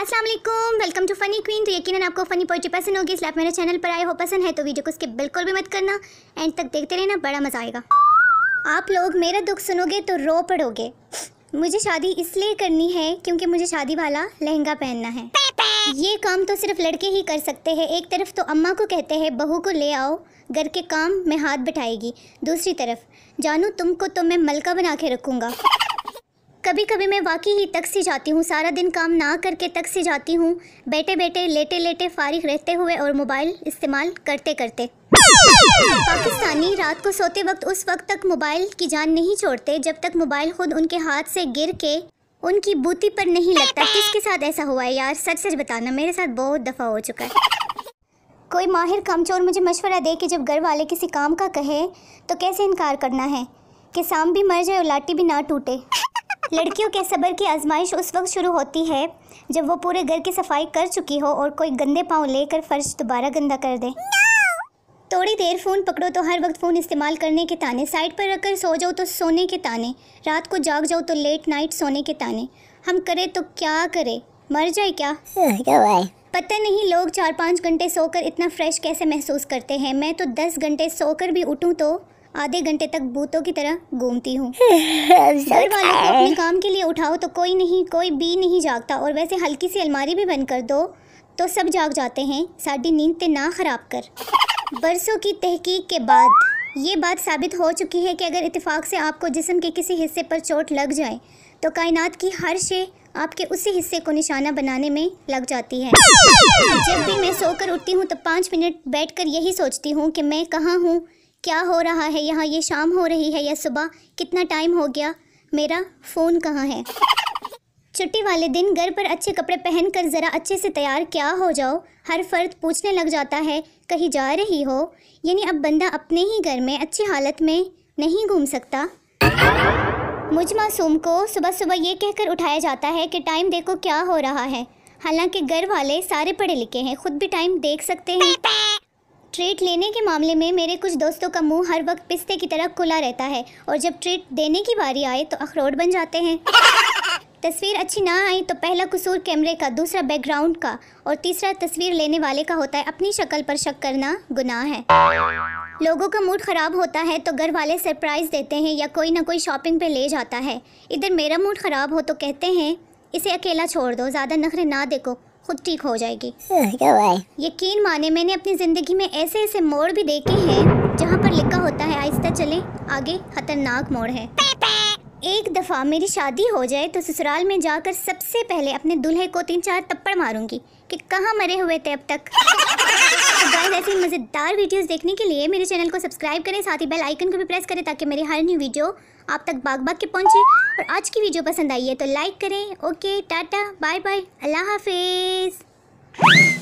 Aslam welcome to funny queen तो यकीन आपको फनी पोइट्री पसंद होगी इसलिए आप मेरे चैनल पर आए हो पसंद है तो वीडियो को उसके बिल्कुल भी मत करना एंड तक देखते रहना बड़ा मज़ा आएगा आप लोग मेरा दुख सुनोगे तो रो पड़ोगे मुझे शादी इसलिए करनी है क्योंकि मुझे शादी वाला लहंगा पहनना है ये काम तो सिर्फ लड़के ही कर सकते हैं एक तरफ तो अम्मा को कहते हैं बहू को ले आओ घर के काम में हाथ बिठाएगी दूसरी तरफ जानू तुमको तो मैं मलका बना के रखूँगा कभी कभी मैं वाकई ही तक सी जाती हूँ सारा दिन काम ना करके तक सी जाती हूँ बैठे बैठे लेटे लेटे फारिग रहते हुए और मोबाइल इस्तेमाल करते करते पाकिस्तानी रात को सोते वक्त उस वक्त तक मोबाइल की जान नहीं छोड़ते जब तक मोबाइल खुद उनके हाथ से गिर के उनकी बूती पर नहीं लगता किसके साथ ऐसा हुआ है यार सच सच बताना मेरे साथ बहुत दफ़ा हो चुका है कोई माहिर कामचोर मुझे मशवरा दे कि जब घर वाले किसी काम का कहे तो कैसे इनकार करना है कि शाम भी मर जाए और लाठी भी ना टूटे लड़कियों के सब्र की आजमाइश उस वक्त शुरू होती है जब वो पूरे घर की सफाई कर चुकी हो और कोई गंदे पाँव लेकर फर्श दोबारा गंदा कर दे थोड़ी देर फ़ोन पकड़ो तो हर वक्त फ़ोन इस्तेमाल करने के ताने साइड पर रखकर सो जाओ तो सोने के ताने रात को जाग जाओ तो लेट नाइट सोने के ताने हम करें तो क्या करें मर जाए क्या पता नहीं लोग चार पाँच घंटे सोकर इतना फ्रेश कैसे महसूस करते हैं मैं तो दस घंटे सोकर भी उठूँ तो आधे घंटे तक भूतों की तरह घूमती हूँ घर वालों को अपने काम के लिए उठाओ तो कोई नहीं कोई भी नहीं जागता और वैसे हल्की सी अलमारी भी बंद कर दो तो सब जाग जाते हैं साड़ी नींद पे ना ख़राब कर बरसों की तहकीक के बाद ये बात साबित हो चुकी है कि अगर इतफ़ाक़ से आपको जिसम के किसी हिस्से पर चोट लग जाए तो कायनात की हर शे आपके उसी हिस्से को निशाना बनाने में लग जाती है जब भी मैं सोकर उठती हूँ तो पाँच मिनट बैठकर यही सोचती हूँ कि मैं कहाँ हूँ क्या हो रहा है यहाँ ये शाम हो रही है या सुबह कितना टाइम हो गया मेरा फ़ोन कहाँ है छुट्टी वाले दिन घर पर अच्छे कपड़े पहन कर ज़रा अच्छे से तैयार क्या हो जाओ हर फर्द पूछने लग जाता है कहीं जा रही हो यानी अब बंदा अपने ही घर में अच्छी हालत में नहीं घूम सकता मुझ मासूम को सुबह सुबह ये कहकर उठाया जाता है कि टाइम देखो क्या हो रहा है हालांकि घर वाले सारे पढ़े लिखे हैं खुद भी टाइम देख सकते हैं ट्रेड लेने के मामले में मेरे कुछ दोस्तों का मुंह हर वक्त पिस्ते की तरह खुला रहता है और जब ट्रेड देने की बारी आए तो अखरोट बन जाते हैं तस्वीर अच्छी ना आई तो पहला कसूर कैमरे का दूसरा बैकग्राउंड का और तीसरा तस्वीर लेने वाले का होता है अपनी शक्ल पर शक करना गुनाह है लोगों का मूड ख़राब होता है तो घर वाले सरप्राइज़ देते हैं या कोई ना कोई शॉपिंग पे ले जाता है इधर मेरा मूड ख़राब हो तो कहते हैं इसे अकेला छोड़ दो ज़्यादा नखरे ना देखो खुद ठीक हो जाएगी हाँ, यकीन माने मैंने अपनी ज़िंदगी में ऐसे ऐसे मोड़ भी देखे हैं जहाँ पर लिखा होता है आहिस्ता चले आगे खतरनाक मोड़ है एक दफ़ा मेरी शादी हो जाए तो ससुराल में जाकर सबसे पहले अपने दूल्हे को तीन चार थप्पड़ मारूंगी कि कहाँ मरे हुए थे अब तक गाइस ऐसी मज़ेदार वीडियोस देखने के लिए मेरे चैनल को सब्सक्राइब करें साथ ही बेल आइकन को भी प्रेस करें ताकि मेरी हर न्यू वीडियो आप तक बाग बाग के पहुंचे और आज की वीडियो पसंद आई है तो लाइक करें ओके टाटा बाय बाय अल्लाह हाफिज़